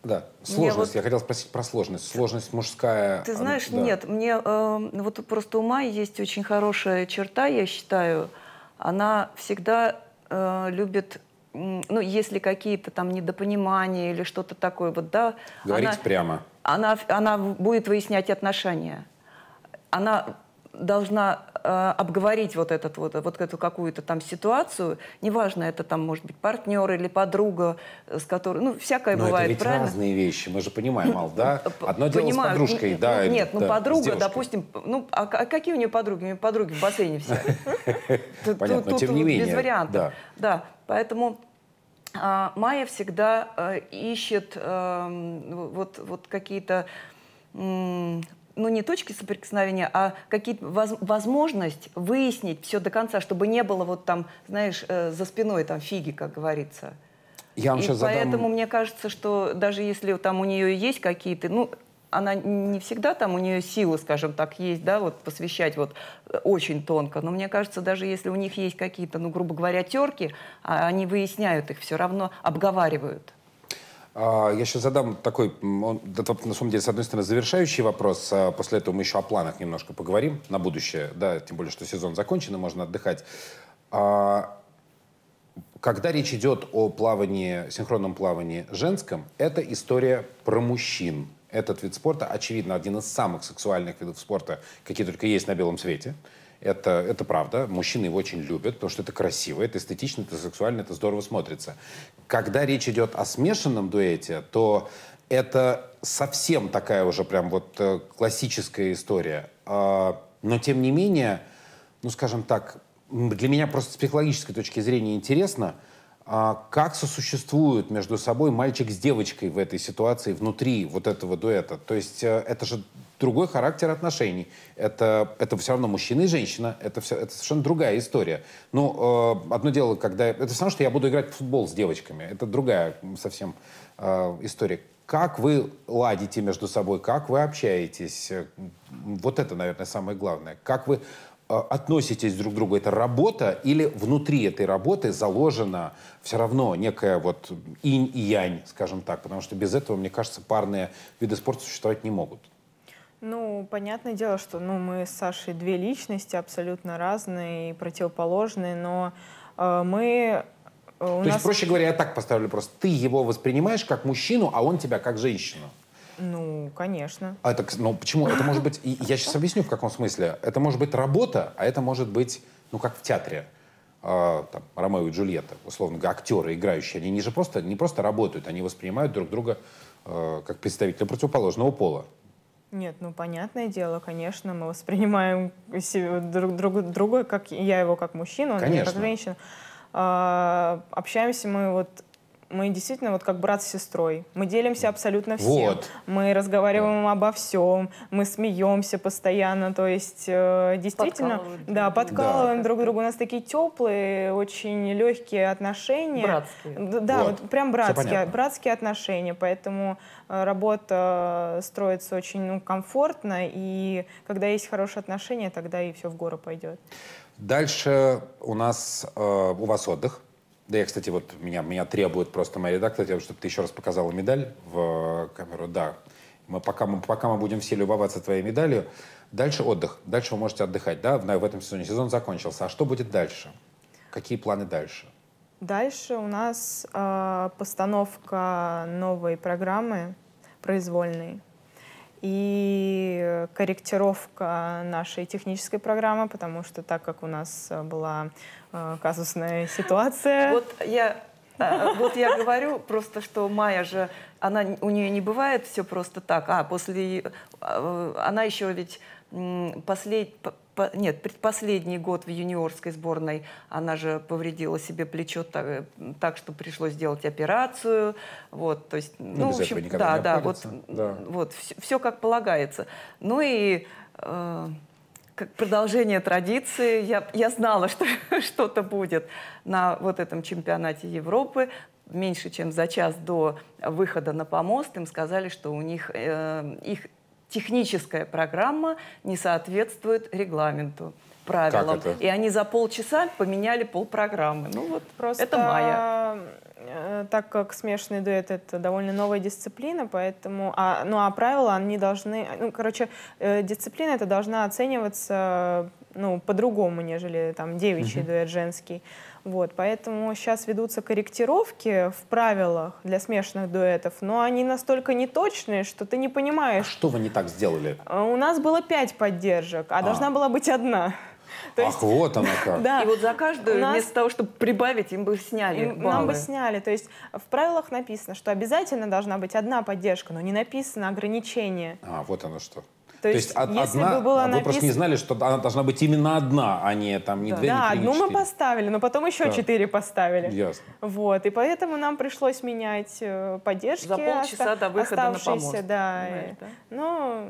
Да, сложность. Я, я хотел спросить про сложность. Сложность мужская. Э, Ты знаешь, да. нет, мне э, вот просто у Майи есть очень хорошая черта, я считаю. Она всегда э, любит, ну, если какие-то там недопонимания или что-то такое, вот, да. Говорить она, прямо. Она, она будет выяснять отношения. Она должна э, обговорить вот, этот, вот, вот эту какую-то там ситуацию, неважно, это там может быть партнер или подруга, с которой, ну, всякое Но бывает, это ведь правильно? разные вещи, мы же понимаем, Ал, да? Одно дело Понимаю. с подружкой, да? Нет, ну, подруга, допустим, ну, а, а какие у нее подруги? У нее подруги в бассейне все. Понятно, тем не менее. Без вариантов. Да, поэтому... А, Майя всегда э, ищет эм, вот, вот какие-то ну, не точки соприкосновения, а какие-то воз, возможность выяснить все до конца, чтобы не было вот там, знаешь, э, за спиной там фиги, как говорится. Я вам и сейчас поэтому задам... мне кажется, что даже если там у нее есть какие-то, ну, она не всегда там у нее силы, скажем так, есть, да, вот посвящать вот э, очень тонко. Но мне кажется, даже если у них есть какие-то, ну, грубо говоря, терки, а они выясняют их все равно, обговаривают. А, я сейчас задам такой, на самом деле, с одной стороны, завершающий вопрос. А после этого мы еще о планах немножко поговорим на будущее. Да, тем более, что сезон закончен, и можно отдыхать. А, когда речь идет о плавании, синхронном плавании женском, это история про мужчин. Этот вид спорта, очевидно, один из самых сексуальных видов спорта, какие только есть на белом свете. Uh, это, это правда. Мужчины его очень любят, потому что это красиво, это эстетично, это сексуально, это здорово смотрится. Когда речь идет о смешанном дуэте, то это совсем такая уже прям вот э, классическая история. А, но тем не менее, ну скажем так, для меня просто с психологической точки зрения интересно, а, как сосуществуют между собой мальчик с девочкой в этой ситуации внутри вот этого дуэта. То есть э, это же другой характер отношений. Это, это все равно мужчина и женщина. Это, все, это совершенно другая история. Ну, э, одно дело, когда... Это все равно, что я буду играть в футбол с девочками. Это другая совсем э, история. Как вы ладите между собой, как вы общаетесь. Э, вот это, наверное, самое главное. Как вы э, относитесь друг к другу? Это работа или внутри этой работы заложена все равно некая вот инь и янь, скажем так? Потому что без этого, мне кажется, парные виды спорта существовать не могут. Ну, понятное дело, что ну, мы с Сашей две личности абсолютно разные и противоположные, но э, мы... Э, То нас... есть, проще говоря, я так поставлю просто. Ты его воспринимаешь как мужчину, а он тебя как женщину. Ну, конечно. А так, ну почему? Это может быть, я сейчас объясню в каком смысле. Это может быть работа, а это может быть, ну как в театре. Э, там, Ромео и Джульетта, условно говоря, актеры, играющие, они не же просто, не просто работают, они воспринимают друг друга э, как представителя противоположного пола. Нет, ну понятное дело, конечно, мы воспринимаем друг, друг друга, как я его как мужчину, он конечно. как женщина. А, общаемся мы вот мы действительно вот как брат с сестрой. Мы делимся абсолютно всем. Вот. Мы разговариваем да. обо всем, мы смеемся постоянно, то есть э, действительно, подкалываем. да, подкалываем да. друг друга. У нас такие теплые, очень легкие отношения. Братские. Да, вот, вот прям братские, братские отношения, поэтому э, работа э, строится очень ну, комфортно, и когда есть хорошие отношения, тогда и все в гору пойдет. Дальше у нас э, у вас отдых. Да, я, кстати, вот меня, меня требует просто моя редактор, чтобы ты еще раз показала медаль в э, камеру. Да. Мы, пока, мы, пока мы будем все любоваться твоей медалью, дальше отдых. Дальше вы можете отдыхать, да, в, в этом сезоне. Сезон закончился. А что будет дальше? Какие планы дальше? Дальше у нас э, постановка новой программы произвольной и корректировка нашей технической программы, потому что так как у нас была Э, казусная ситуация. Вот я а, вот я говорю просто, что Майя же, она, у нее не бывает все просто так. А после, э, она еще ведь послед, нет, предпоследний год в юниорской сборной она же повредила себе плечо так, э, так что пришлось сделать операцию. Вот, то есть, ну, ну в общем, да, да, вот, да, вот все, все как полагается. Ну и э, как продолжение традиции. Я, я знала, что что-то будет на вот этом чемпионате Европы. Меньше чем за час до выхода на помост им сказали, что у них э, их техническая программа не соответствует регламенту правилам. И они за полчаса поменяли полпрограммы. Ну вот, просто это моя. Э, так как смешанный дуэт — это довольно новая дисциплина, поэтому... А, ну, а правила, они должны... Ну, короче, э, дисциплина это должна оцениваться ну, по-другому, нежели там девичий mm-hmm. дуэт, женский. Вот, поэтому сейчас ведутся корректировки в правилах для смешанных дуэтов, но они настолько неточные, что ты не понимаешь. А что вы не так сделали? Э, у нас было пять поддержек, а, а. должна была быть одна. То Ах, есть, вот она как. Да. И вот за каждую, нас... вместо того, чтобы прибавить, им бы сняли им, баллы. Нам бы сняли. То есть в правилах написано, что обязательно должна быть одна поддержка, но не написано ограничение. А, вот оно что. То, То есть, есть если бы было а написано... вы просто не знали, что она должна быть именно одна, а не там не да. две, да, три, одну не мы поставили, но потом еще да. четыре поставили. Ясно. Вот, и поэтому нам пришлось менять э, поддержки. За полчаса оста... до выхода на помост. Да. Понимаешь, да? Ну,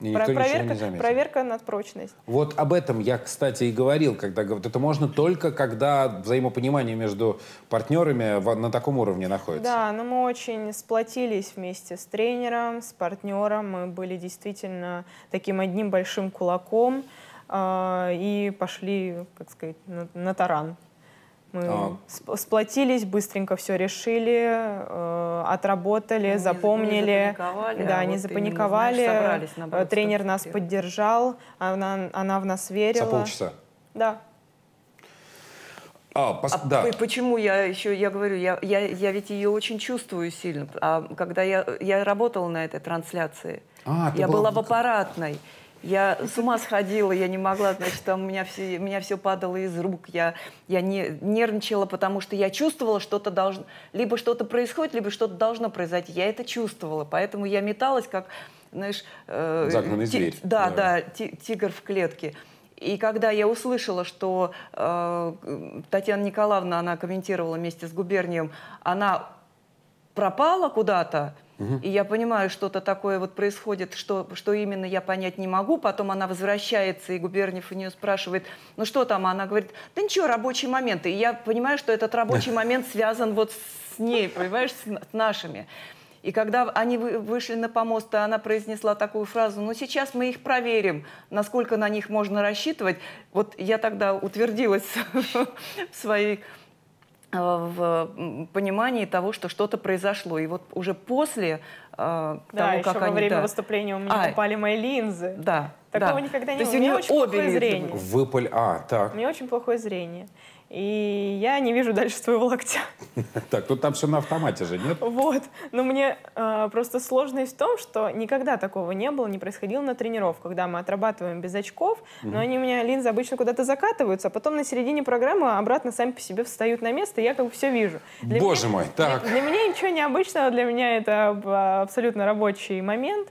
и никто проверка, не проверка на прочность. Вот об этом я, кстати, и говорил, когда говорят, это можно только, когда взаимопонимание между партнерами на таком уровне находится. Да, но мы очень сплотились вместе с тренером, с партнером, мы были действительно таким одним большим кулаком а, и пошли, как сказать, на, на таран. Мы а. сплотились, быстренько все решили, э, отработали, ну, запомнили. Не запаниковали. Да, а не вот запаниковали. Не знаешь, э, наоборот, Тренер нас вперед. поддержал, она, она в нас верила. За полчаса? Да. А, пос... а да. почему я еще, я говорю, я, я, я ведь ее очень чувствую сильно. А когда я, я работала на этой трансляции, а, я была, была в аппаратной. Я с ума сходила, я не могла, значит, там у меня все, меня все падало из рук, я, я не, нервничала, потому что я чувствовала, что-то должно, либо что-то происходит, либо что-то должно произойти. Я это чувствовала, поэтому я металась, как, знаешь... Э, Загнанный зверь. да, да, да тигр в клетке. И когда я услышала, что э, Татьяна Николаевна, она комментировала вместе с губернием, она пропала куда-то, и я понимаю, что-то такое вот происходит, что, что именно я понять не могу. Потом она возвращается, и Губерниев у нее спрашивает, ну что там? А она говорит, да ничего, рабочие моменты. И я понимаю, что этот рабочий момент связан вот с ней, понимаешь, с нашими. И когда они вышли на помост, она произнесла такую фразу, ну сейчас мы их проверим, насколько на них можно рассчитывать. Вот я тогда утвердилась в своей Э, в понимании того, что что-то произошло. И вот уже после э, да, того, еще как еще они... во время да. выступления у меня а, упали мои линзы. Да, Такого да. никогда не было. у, меня а, очень плохое зрение. выпали, а, так. У меня очень плохое зрение и я не вижу дальше своего локтя. Так, тут там все на автомате же, нет? Вот, но мне а, просто сложность в том, что никогда такого не было, не происходило на тренировках, когда мы отрабатываем без очков, но они у меня, линзы обычно куда-то закатываются, а потом на середине программы обратно сами по себе встают на место, и я как бы все вижу. Боже мой, так. для меня ничего необычного, для меня это а, абсолютно рабочий момент.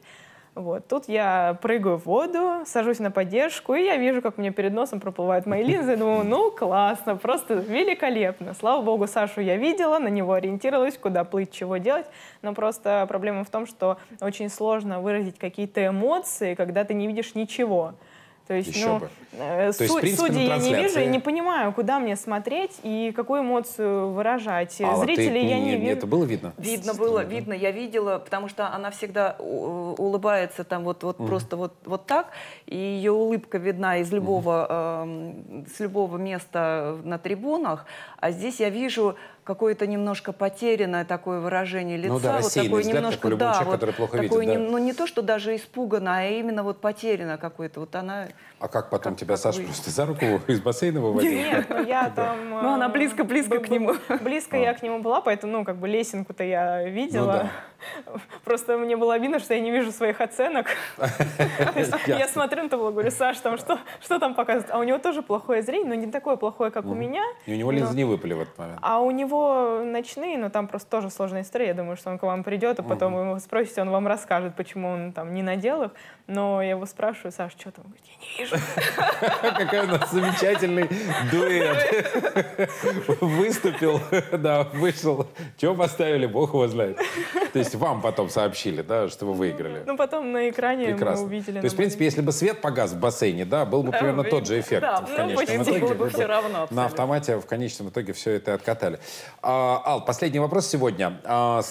Вот. Тут я прыгаю в воду, сажусь на поддержку, и я вижу, как мне перед носом проплывают мои линзы. Думаю, ну, классно, просто великолепно. Слава богу, Сашу я видела, на него ориентировалась, куда плыть, чего делать. Но просто проблема в том, что очень сложно выразить какие-то эмоции, когда ты не видишь ничего. То есть, Еще ну, бы. Э, То есть, принципе, судьи я не вижу, я не понимаю, куда мне смотреть и какую эмоцию выражать. А, Зрителей ты, я не, не вижу. Это было видно? Видно было, да. видно. Я видела, потому что она всегда улыбается там вот, вот угу. просто вот, вот так, и ее улыбка видна из любого, угу. э, с любого места на трибунах. А здесь я вижу какое-то немножко потерянное такое выражение лица, ну, да, вот такое немножко, такой да, человек, вот, плохо такое видит, да. не, ну не то, что даже испуганно, а именно вот потеряно какое-то. Вот она а как потом как тебя Саша вы? просто за руку из бассейна выводил? Нет, я там... Э, ну она близко-близко к нему. Близко я к нему была, поэтому, ну, как бы лесенку-то я видела. Ну просто мне было обидно, что я не вижу своих оценок. Я смотрю на того, говорю, Саш, там что, что там показывают? А у него тоже плохое зрение, но не такое плохое, как у меня. И у него линзы не выпали в этот момент. А у него ночные, но там просто тоже сложная история. Я думаю, что он к вам придет, а потом вы его спросите, он вам расскажет, почему он там не надел их. Но я его спрашиваю, Саш, что там? Говорит, я не вижу. Какой у нас замечательный дуэт. Выступил, да, вышел. Чего поставили, бог его знает. То есть вам потом сообщили, да, что вы выиграли. Ну, потом на экране Прекрасно. мы увидели. То есть, в принципе, если бы свет погас в бассейне, да, был бы примерно тот же эффект. Да, в ну, итоге, было бы все равно. Абсолютно. На автомате в конечном итоге все это откатали. А, Ал, последний вопрос сегодня. А,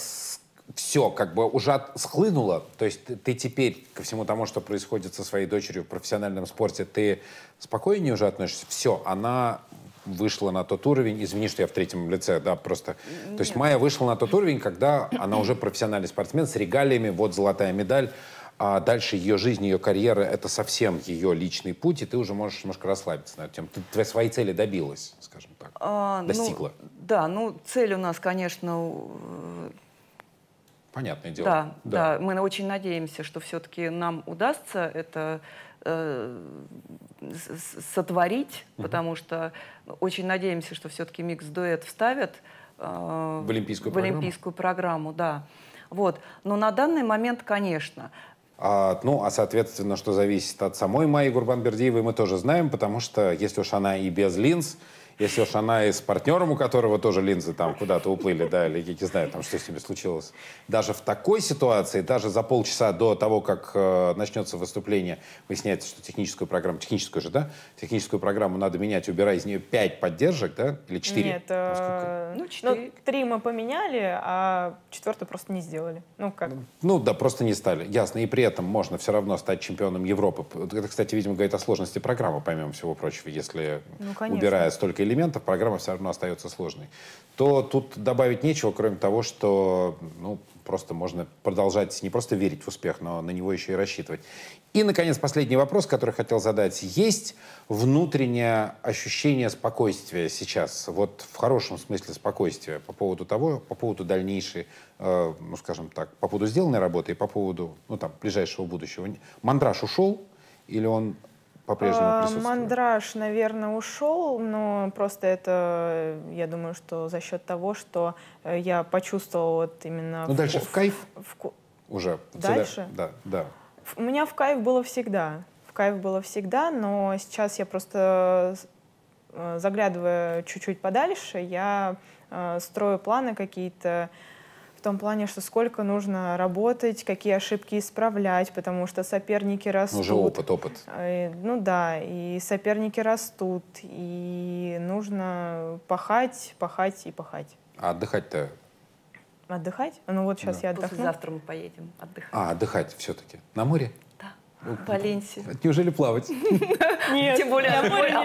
все как бы уже от, схлынуло. То есть ты, теперь ко всему тому, что происходит со своей дочерью в профессиональном спорте, ты спокойнее уже относишься. Все, она вышла на тот уровень, извини, что я в третьем лице, да, просто. Нет. То есть Майя вышла на тот уровень, когда она уже профессиональный спортсмен с регалиями, вот золотая медаль, а дальше ее жизнь, ее карьера — это совсем ее личный путь, и ты уже можешь немножко расслабиться на эту тему. Ты, ты свои цели добилась, скажем так, а, ну, достигла. Ну, да, ну цель у нас, конечно, Понятное дело. Да, да. да. Мы очень надеемся, что все-таки нам удастся это э, сотворить, угу. потому что очень надеемся, что все-таки микс-дуэт вставят э, в Олимпийскую, в программу. Олимпийскую программу. Да. Вот. Но на данный момент, конечно, а, ну, а, соответственно, что зависит от самой Майи Гурбанбердиевой, мы тоже знаем, потому что, если уж она и без линз, если уж она и с партнером, у которого тоже линзы там куда-то уплыли, да, или я не знаю, там, что с ними случилось. Даже в такой ситуации, даже за полчаса до того, как э, начнется выступление, выясняется, что техническую программу, техническую же, да, техническую программу надо менять, убирая из нее пять поддержек, да, или четыре. Нет, э, ну, 4. Ну, 3 мы поменяли, а четвертую просто не сделали. Ну, как? Ну, ну да, просто не стали. Ясно. И при этом можно все равно стать чемпионом Европы. Это, кстати, видимо, говорит о сложности программы, помимо всего прочего, если ну, конечно. убирая столько элементов, программа все равно остается сложной, то тут добавить нечего, кроме того, что ну, просто можно продолжать не просто верить в успех, но на него еще и рассчитывать. И, наконец, последний вопрос, который хотел задать. Есть внутреннее ощущение спокойствия сейчас, вот в хорошем смысле спокойствия по поводу того, по поводу дальнейшей, э, ну, скажем так, по поводу сделанной работы и по поводу, ну, там, ближайшего будущего? Мандраж ушел или он по-прежнему а, присутствует? Мандраж, наверное, ушел, но просто это, э, я думаю, что за счет того, что э, я почувствовала вот именно... Ну, дальше в, кайф в, уже. Дальше? Да, да. У меня в кайф было всегда. В кайф было всегда, но сейчас я просто, э, заглядывая чуть-чуть подальше, я строю планы какие-то, в том плане, что сколько нужно работать, какие ошибки исправлять, потому что соперники ну, растут. Уже опыт, опыт. А, и, ну да, и соперники растут, и нужно пахать, пахать и пахать. А отдыхать-то? Отдыхать? Ну вот сейчас да. я отдохну. завтра мы поедем отдыхать. А, отдыхать все-таки. На море? Валенсии. Ну, неужели плавать? Нет. Тем более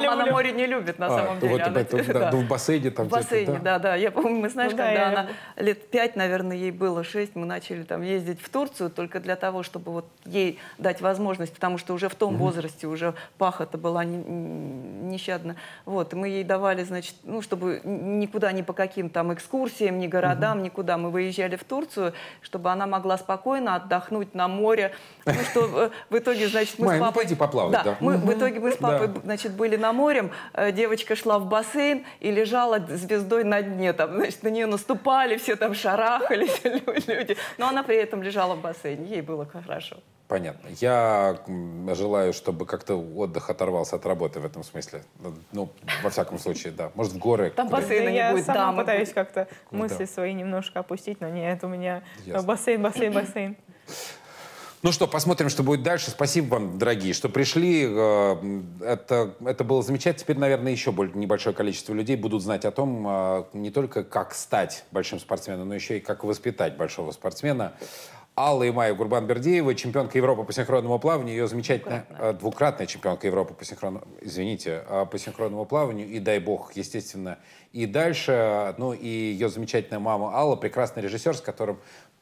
она море не любит, на а, самом деле. Вот поэтому, в бассейне там В бассейне, да, да. Я помню, мы, знаешь, ну когда она лет пять, наверное, ей было, шесть, мы начали там ездить в Турцию только для того, чтобы вот ей дать возможность, потому что уже в том возрасте уже пахота была нещадно. Вот, мы ей давали, значит, ну, чтобы никуда ни по каким там экскурсиям, ни городам, никуда. Мы выезжали в Турцию, чтобы она могла спокойно отдохнуть на море. Ну, что э, вы итоге, значит, мы Май, с ну, папой... Ну, пойди поплавать, да. да. Мы, угу. В итоге мы с папой, да. значит, были на море, э, девочка шла в бассейн и лежала звездой на дне, там, значит, на нее наступали, все там шарахались люди, но она при этом лежала в бассейне, ей было хорошо. Понятно. Я желаю, чтобы как-то отдых оторвался от работы в этом смысле. Ну, ну во всяком случае, да. Может, в горы. Там бассейна не будет. Я сама пытаюсь как-то мысли свои немножко опустить, но нет, у меня бассейн, бассейн, бассейн. Ну что, посмотрим, что будет дальше. Спасибо вам, дорогие, что пришли. Э, это, это было замечательно. Теперь, наверное, еще более небольшое количество людей будут знать о том, э, не только как стать большим спортсменом, но еще и как воспитать большого спортсмена. Алла и Майя Гурбан-Бердеева, чемпионка Европы по синхронному плаванию, ее замечательная двукратная, э, двукратная чемпионка Европы по синхронному, извините, по синхронному плаванию, и дай бог, естественно, и дальше, ну и ее замечательная мама Алла, прекрасный режиссер, с которым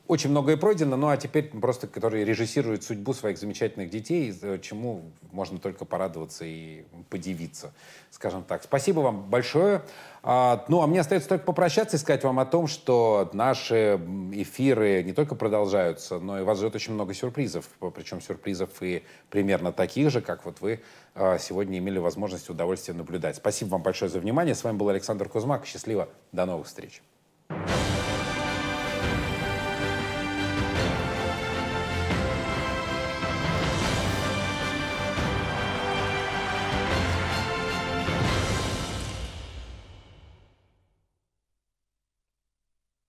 очень многое пройдено, ну а теперь просто, который режиссирует судьбу своих замечательных детей, чему можно только порадоваться и подивиться, скажем так. Спасибо вам большое. А, ну, а мне остается только попрощаться и сказать вам о том, что наши эфиры не только продолжаются, но и вас ждет очень много сюрпризов, причем сюрпризов и примерно таких же, как вот вы а, сегодня имели возможность удовольствие наблюдать. Спасибо вам большое за внимание. С вами был Александр Кузьмак. Счастливо. До новых встреч.